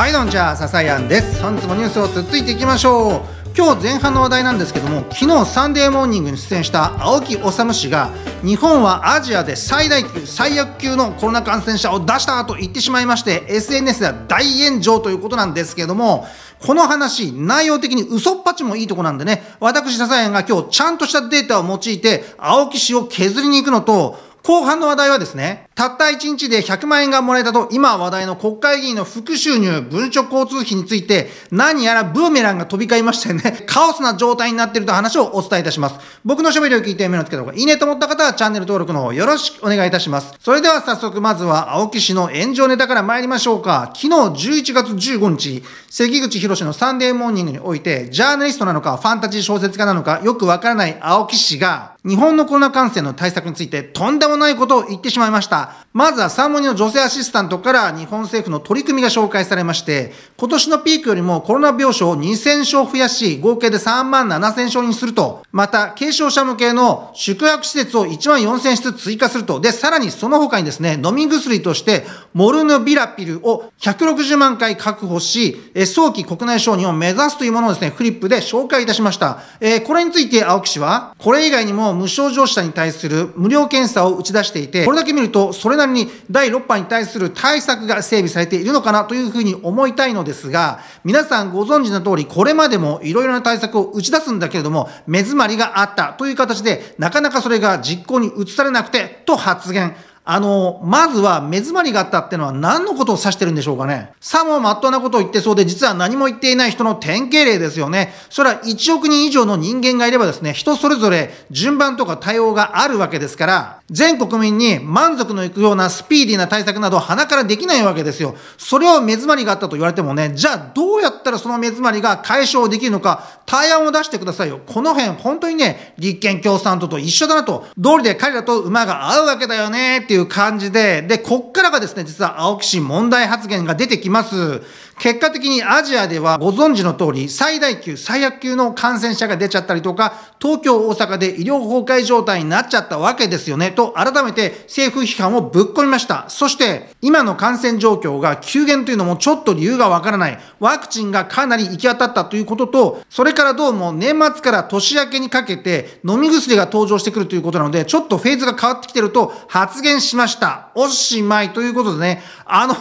はいどんちゃささやんです本日もニュースをつっついていきましょう今日前半の話題なんですけども昨日サンデーモーニングに出演した青木治氏が日本はアジアで最大級最悪級のコロナ感染者を出したと言ってしまいまして SNS では大炎上ということなんですけどもこの話内容的に嘘っぱちもいいとこなんでね私笹谷が今日ちゃんとしたデータを用いて青木氏を削りに行くのと後半の話題はですね、たった1日で100万円がもらえたと、今話題の国会議員の副収入、文書交通費について、何やらブーメランが飛び交いましてね、カオスな状態になっていると話をお伝えいたします。僕の喋りを聞いて目のつけた方がいいねと思った方はチャンネル登録の方よろしくお願いいたします。それでは早速、まずは青木氏の炎上ネタから参りましょうか。昨日11月15日、関口博のサンデーモーニングにおいて、ジャーナリストなのか、ファンタジー小説家なのか、よくわからない青木氏が、日本のコロナ感染の対策についてとんでもないことを言ってしまいました。まずはサーニ問の女性アシスタントから日本政府の取り組みが紹介されまして、今年のピークよりもコロナ病床を2000床増やし、合計で3万7000床にすると、また軽症者向けの宿泊施設を1万4000室追加すると、で、さらにその他にですね、飲み薬としてモルヌビラピルを160万回確保し、早期国内承認を目指すというものをですね、フリップで紹介いたしました。えー、これについて青木氏は、これ以外にもの無症状者に対する無料検査を打ち出していて、これだけ見ると、それなりに第6波に対する対策が整備されているのかなというふうに思いたいのですが、皆さんご存知の通り、これまでもいろいろな対策を打ち出すんだけれども、目詰まりがあったという形で、なかなかそれが実行に移されなくて、と発言。あの、まずは目詰まりがあったってのは何のことを指してるんでしょうかね。さもまっとうなことを言ってそうで、実は何も言っていない人の典型例ですよね。それは1億人以上の人間がいればですね、人それぞれ順番とか対応があるわけですから、全国民に満足のいくようなスピーディーな対策など鼻からできないわけですよ。それを目詰まりがあったと言われてもね、じゃあどうやったらその目詰まりが解消できるのか、対案を出してくださいよ。この辺、本当にね、立憲共産党と一緒だなと、道理で彼らと馬が合うわけだよねっていう感じで、で、こっからがですね、実は青木氏問題発言が出てきます。結果的にアジアではご存知の通り、最大級、最悪級の感染者が出ちゃったりとか、東京、大阪で医療崩壊状態になっちゃったわけですよね、と改めて政府批判をぶっ込みました。そして、今の感染状況が急減というのもちょっと理由がわからない。ワクチンがかなり行き当たったということと、それからどうも年末から年明けにかけて飲み薬が登場してくるということなので、ちょっとフェーズが変わってきてると発言しました。おしまいということでね、あの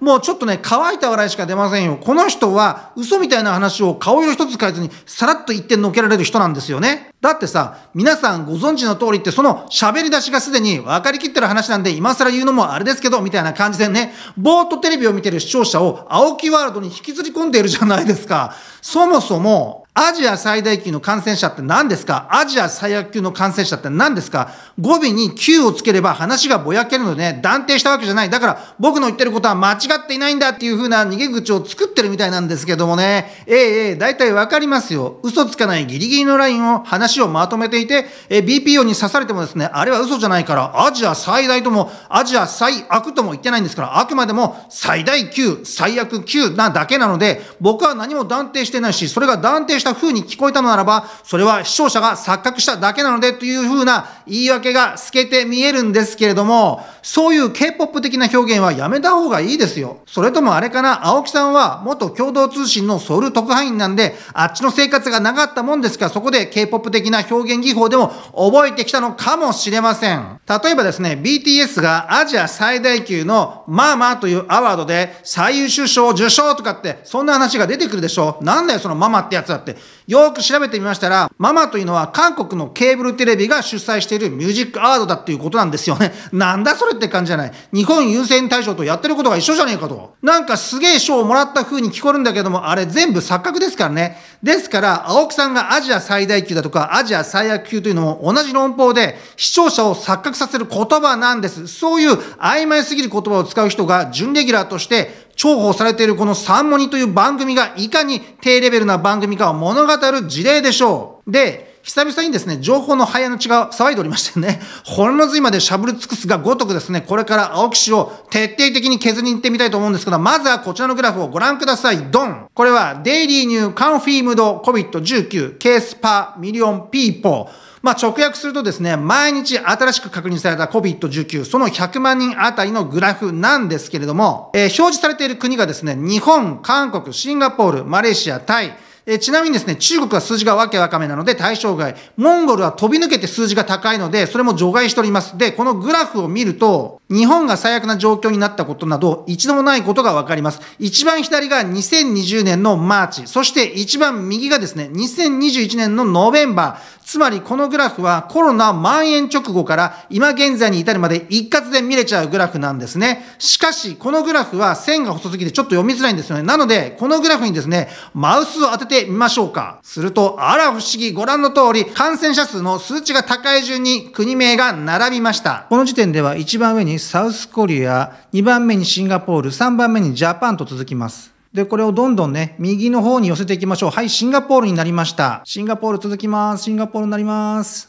もうちょっとね、乾いた笑いしかか出ませんよ。この人は嘘みたいな話を顔色一つ変えずにさらっと言ってのけられる人なんですよね。だってさ、皆さんご存知の通りってその喋り出しがすでに分かりきってる話なんで今更言うのもあれですけど、みたいな感じでね、ぼーっとテレビを見てる視聴者を青木ワールドに引きずり込んでいるじゃないですか。そもそも、アジア最大級の感染者って何ですかアジア最悪級の感染者って何ですか語尾に Q をつければ話がぼやけるので、ね、断定したわけじゃない。だから僕の言ってることは間違っていないんだっていう風な逃げ口を作ってるみたいなんですけどもね。ええええ、大体わかりますよ。嘘つかないギリギリのラインを話をまとめていて、え BPO に刺されてもですね、あれは嘘じゃないから、アジア最大とも、アジア最悪とも言ってないんですから、あくまでも最大級、最悪級なだけなので、僕は何も断定してないし、それが断定したした風に聞こえたのならば、それは視聴者が錯覚しただけなのでという風な言い訳が透けて見えるんですけれども、そういう K-POP 的な表現はやめた方がいいですよ。それともあれかな、青木さんは元共同通信のソウル特派員なんで、あっちの生活がなかったもんですから、そこで K-POP 的な表現技法でも覚えてきたのかもしれません。例えばですね、BTS がアジア最大級のまあまあというアワードで最優秀賞受賞とかって、そんな話が出てくるでしょなんだよ、そのママってやつだって。よく調べてみましたら、ママというのは韓国のケーブルテレビが主催しているミュージックアートだっていうことなんですよね。なんだそれって感じじゃない。日本優先大賞とやってることが一緒じゃねえかと。なんかすげえ賞をもらった風に聞こえるんだけども、あれ全部錯覚ですからね。ですから、青木さんがアジア最大級だとか、アジア最悪級というのも同じ論法で、視聴者を錯覚させる言葉なんです。そういう曖昧すぎる言葉を使う人が準レギュラーとして、重宝されているこのサンモニという番組がいかに低レベルな番組かを物語る事例でしょう。で、久々にですね、情報の早の血が騒いでおりましてね、ほんの髄までしゃぶり尽くすがごとくですね、これから青木氏を徹底的に削りに行ってみたいと思うんですけど、まずはこちらのグラフをご覧ください。ドンこれは、デイリーニューカンフィームド COVID-19 ケースパーミリオンピーポー。まあ、直訳するとですね、毎日新しく確認された COVID-19、その100万人あたりのグラフなんですけれども、えー、表示されている国がですね、日本、韓国、シンガポール、マレーシア、タイ、えちなみにですね、中国は数字がわけわかめなので対象外。モンゴルは飛び抜けて数字が高いので、それも除外しております。で、このグラフを見ると、日本が最悪な状況になったことなど、一度もないことがわかります。一番左が2020年のマーチ。そして一番右がですね、2021年のノベンバー。つまりこのグラフはコロナ蔓延直後から今現在に至るまで一括で見れちゃうグラフなんですね。しかし、このグラフは線が細すぎてちょっと読みづらいんですよね。なので、このグラフにですね、マウスを当てててみましょうか。すると、あら不思議、ご覧の通り、感染者数の数値が高い順に国名が並びました。この時点では1番上にサウスコリア、2番目にシンガポール、3番目にジャパンと続きます。で、これをどんどんね、右の方に寄せていきましょう。はい、シンガポールになりました。シンガポール続きます。シンガポールになります。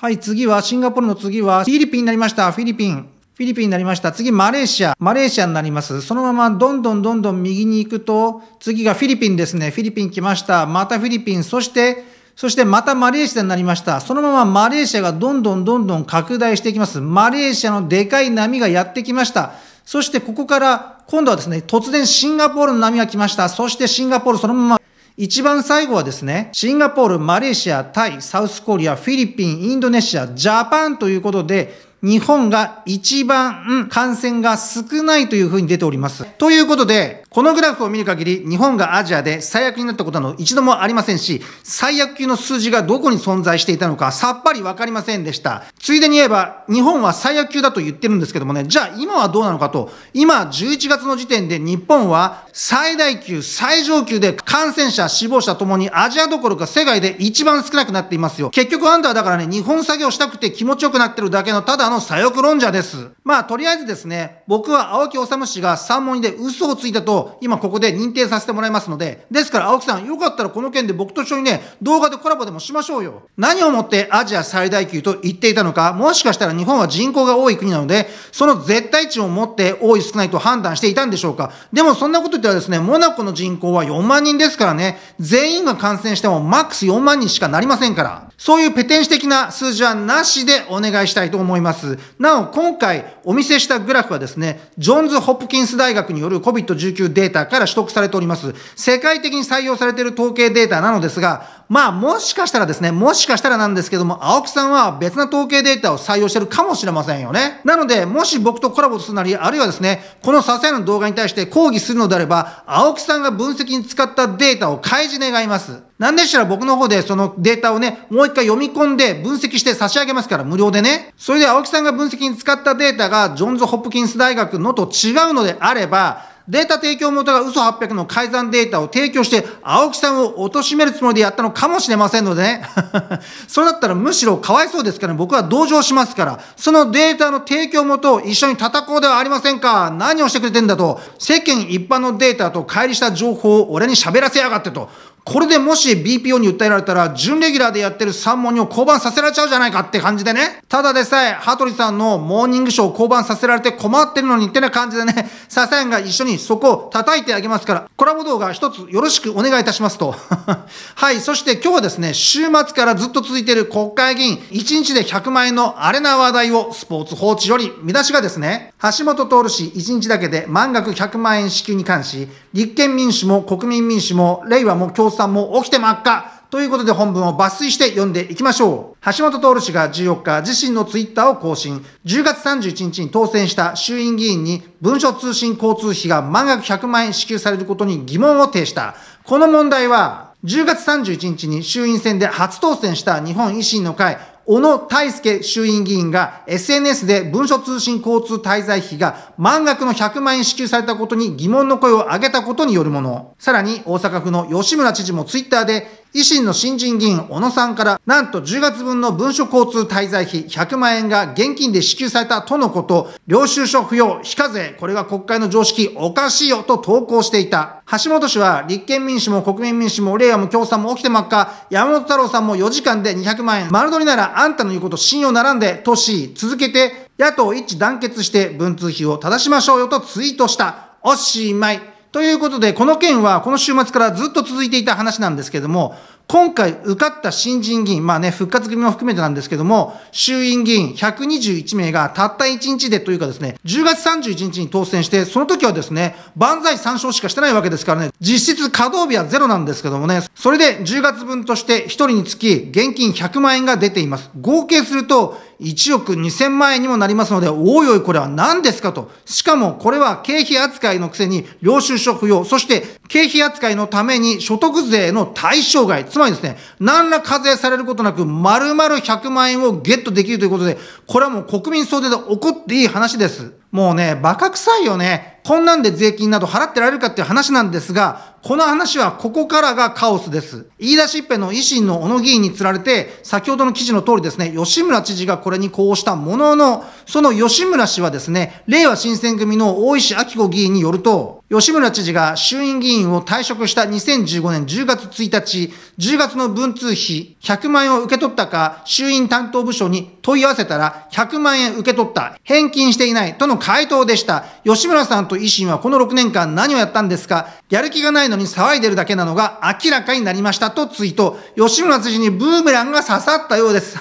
はい、次は、シンガポールの次は、フィリピンになりました。フィリピン。フィリピンになりました。次、マレーシア。マレーシアになります。そのまま、どんどんどんどん右に行くと、次がフィリピンですね。フィリピン来ました。またフィリピン。そして、そしてまたマレーシアになりました。そのままマレーシアがどんどんどんどん拡大していきます。マレーシアのでかい波がやってきました。そしてここから、今度はですね、突然シンガポールの波が来ました。そしてシンガポールそのまま一番最後はですね、シンガポール、マレーシア、タイ、サウスコリア、フィリピン、インドネシア、ジャパンということで、日本が一番感染が少ないというふうに出ております。ということで、このグラフを見る限り、日本がアジアで最悪になったことなど一度もありませんし、最悪級の数字がどこに存在していたのかさっぱりわかりませんでした。ついでに言えば、日本は最悪級だと言ってるんですけどもね、じゃあ今はどうなのかと、今11月の時点で日本は最大級、最上級で感染者、死亡者ともにアジアどころか世界で一番少なくなっていますよ。結局あんたはだからね、日本作業したくて気持ちよくなってるだけのただの左翼論者です。まあとりあえずですね、僕は青木治氏が三文字で嘘をついたと今ここで認定させてもらいますので、ですから青木さん、よかったらこの件で僕と一緒にね、動画でコラボでもしましょうよ。何をもってアジア最大級と言っていたのか、もしかしたら日本は人口が多い国なので、その絶対値を持って多い少ないと判断していたんでしょうか。でもそんなこと言ったらですね、モナコの人口は4万人ですからね、全員が感染してもマックス4万人しかなりませんから、そういうペテン師的な数字はなしでお願いしたいと思います。なお、今回お見せしたグラフはですね、ジョンズ・ホプキンス大学による COVID-19 データから取得されております。世界的に採用されている統計データなのですが、まあもしかしたらですね、もしかしたらなんですけども、青木さんは別な統計データを採用してるかもしれませんよね。なので、もし僕とコラボするなり、あるいはですね、このさせる動画に対して抗議するのであれば、青木さんが分析に使ったデータを開示願います。なんでしたら僕の方でそのデータをね、もう一回読み込んで分析して差し上げますから、無料でね。それで青木さんが分析に使ったデータが、ジョンズ・ホップキンス大学のと違うのであれば、データ提供元が嘘800の改ざんデータを提供して、青木さんを貶めるつもりでやったのかもしれませんのでね。それだったらむしろかわいそうですから、ね、僕は同情しますから、そのデータの提供元を一緒に叩こうではありませんか。何をしてくれてんだと、世間一般のデータと乖離した情報を俺に喋らせやがってと。これでもし BPO に訴えられたら、準レギュラーでやってる三文を降板させられちゃうじゃないかって感じでね。ただでさえ、羽鳥さんのモーニングショーを降板させられて困ってるのにってな感じでね、笹谷が一緒にそこを叩いてあげますから、コラボ動画一つよろしくお願いいたしますと。はい。そして今日はですね、週末からずっと続いている国会議員、1日で100万円のアレな話題をスポーツ報知より、見出しがですね、橋本徹氏1日だけで満額100万円支給に関し、立憲民主も国民民主も令和も共産も起きて真っ赤。ということで本文を抜粋して読んでいきましょう。橋本徹氏が14日自身のツイッターを更新。10月31日に当選した衆院議員に文書通信交通費が満額100万円支給されることに疑問を呈した。この問題は、10月31日に衆院選で初当選した日本維新の会、小野泰輔衆院議員が SNS で文書通信交通滞在費が満額の100万円支給されたことに疑問の声を上げたことによるもの。さらに大阪府の吉村知事もツイッターで維新の新人議員小野さんから、なんと10月分の文書交通滞在費100万円が現金で支給されたとのこと、領収書不要、非課税、これが国会の常識、おかしいよと投稿していた。橋本氏は、立憲民主も国民民主も、令和も共産も起きてまっか、山本太郎さんも4時間で200万円、丸取りならあんたの言うこと信用ならんで、とし、続けて、野党一致団結して文通費を正しましょうよとツイートした。おしまい。ということで、この件はこの週末からずっと続いていた話なんですけれども、今回受かった新人議員、まあね、復活組も含めてなんですけども、衆院議員121名がたった1日でというかですね、10月31日に当選して、その時はですね、万歳参照しかしてないわけですからね、実質稼働日はゼロなんですけどもね、それで10月分として1人につき現金100万円が出ています。合計すると、1億2000万円にもなりますので、おいおいこれは何ですかと。しかもこれは経費扱いのくせに領収書不要、そして経費扱いのために所得税の対象外、つまりですね、何ら課税されることなく、丸々100万円をゲットできるということで、これはもう国民総出で起こっていい話です。もうね、馬鹿臭いよね。こんなんで税金など払ってられるかっていう話なんですが、この話はここからがカオスです。言い出しっぺの維新の小野議員につられて、先ほどの記事の通りですね、吉村知事がこれにこうしたものの、その吉村氏はですね、令和新選組の大石明子議員によると、吉村知事が衆院議員を退職した2015年10月1日、10月の文通費100万円を受け取ったか、衆院担当部署に問い合わせたら100万円受け取った、返金していないとの回答でした。吉村さんと維新はこの6年間何をやったんですかやる気がないのに騒いでるだけなのが明らかになりましたとツイート。吉村知事にブーメランが刺さったようです。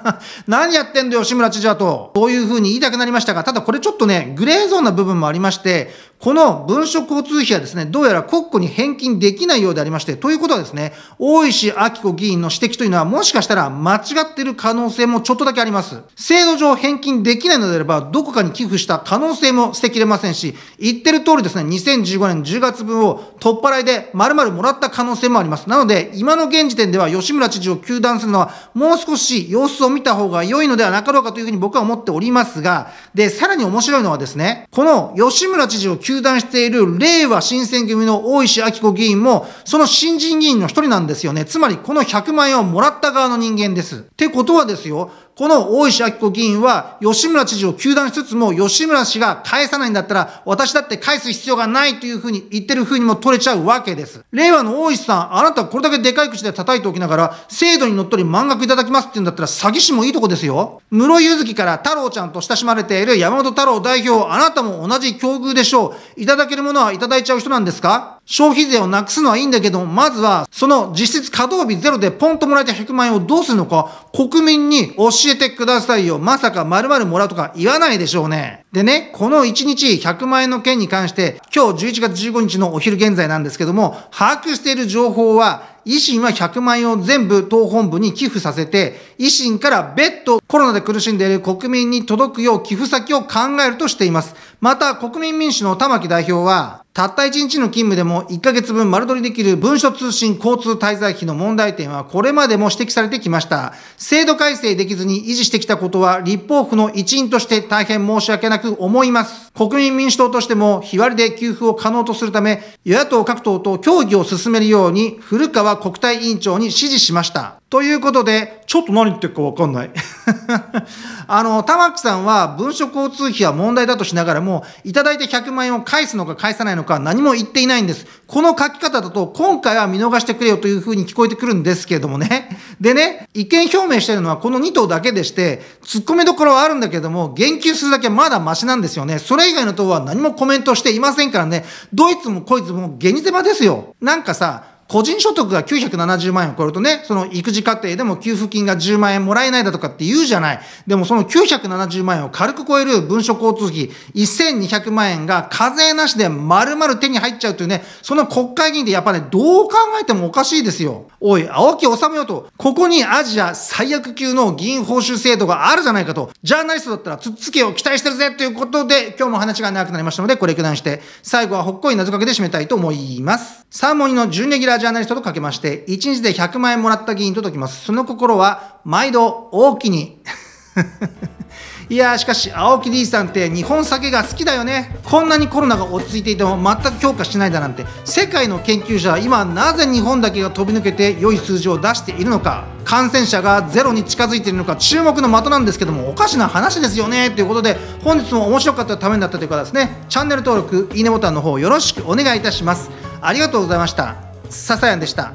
何やってんだよ、吉村知事はと。こういうふうに言いたくなりましたが、ただこれちょっとね、グレーゾーンな部分もありまして、この文書交通費はですね、どうやら国庫に返金できないようでありまして、ということはですね、大石明子議員の指摘というのはもしかしたら間違っている可能性もちょっとだけあります。制度上返金できないのであれば、どこかに寄付した可能性も捨てきれませんし、言ってる通りですね、2015年10月分を取っ払いで丸々もらった可能性もあります。なので、今の現時点では吉村知事を休断するのは、もう少し様子を見た方が良いのではなかろうかというふうに僕は思っておりますが、で、さらに面白いのはですね、この吉村知事を糾弾している、令和新選組の大石明子議員も、その新人議員の一人なんですよね。つまり、この100万円をもらった側の人間です。ってことはですよ、この大石明子議員は、吉村知事を糾弾しつつも、吉村氏が返さないんだったら、私だって返す必要がないというふうに言ってるふうにも取れちゃうわけです。令和の大石さん、あなたこれだけでかい口で叩いておきながら、制度にのっとり満額いただきますって言うんだったら、詐欺師もいいとこですよ。室井ゆずから太郎ちゃんと親しまれている山本太郎代表、あなたも同じ境遇でしょう。いただけるものはいただいちゃう人なんですか消費税をなくすのはいいんだけど、まずは、その実質稼働日ゼロでポンともらえた100万円をどうするのか、国民に教えてくださいよ。まさか〇〇もらうとか言わないでしょうね。でね、この1日100万円の件に関して、今日11月15日のお昼現在なんですけども、把握している情報は、維新は100万円を全部党本部に寄付させて、維新から別途コロナで苦しんでいる国民に届くよう寄付先を考えるとしています。また、国民民主の玉木代表は、たった1日の勤務でも1ヶ月分丸取りできる文書通信交通滞在費の問題点はこれまでも指摘されてきました。制度改正できずに維持してきたことは立法府の一員として大変申し訳なく思います。国民民主党としても日割りで給付を可能とするため、与野党各党と協議を進めるように、古川国対委員長に指示しました。ということで、ちょっと何言ってるかわかんない。あの、玉木さんは文書交通費は問題だとしながらも、いただいて100万円を返すのか返さないのか何も言っていないんです。この書き方だと、今回は見逃してくれよというふうに聞こえてくるんですけれどもね。でね、意見表明してるのはこの2党だけでして、突っ込みどころはあるんだけども、言及するだけまだマシなんですよね。それ以外の党は何もコメントしていませんからね、ドイツもこいつもゲニゼマですよ。なんかさ、個人所得が970万円を超えるとね、その育児家庭でも給付金が10万円もらえないだとかって言うじゃない。でもその970万円を軽く超える文書交通費1200万円が課税なしで丸々手に入っちゃうというね、その国会議員でやっぱね、どう考えてもおかしいですよ。おい、青木治めよと、ここにアジア最悪級の議員報酬制度があるじゃないかと、ジャーナリストだったらつっつけを期待してるぜということで、今日も話が長くなりましたので、これ下段して、最後はほっこり謎かけで締めたいと思います。サーモニの純レギュラージャーナリストとかけまして、1日で100万円もらった議員届きます。その心は、毎度、大きに。いやしかし、青木 D さんって日本酒が好きだよね。こんなにコロナが落ち着いていても全く強化しないだなんて、世界の研究者は今なぜ日本だけが飛び抜けて良い数字を出しているのか、感染者がゼロに近づいているのか、注目の的なんですけども、おかしな話ですよね。ということで、本日も面白かったためになったという方ですね、チャンネル登録、いいねボタンの方よろしくお願いいたします。ありがとうございました。笹谷でした。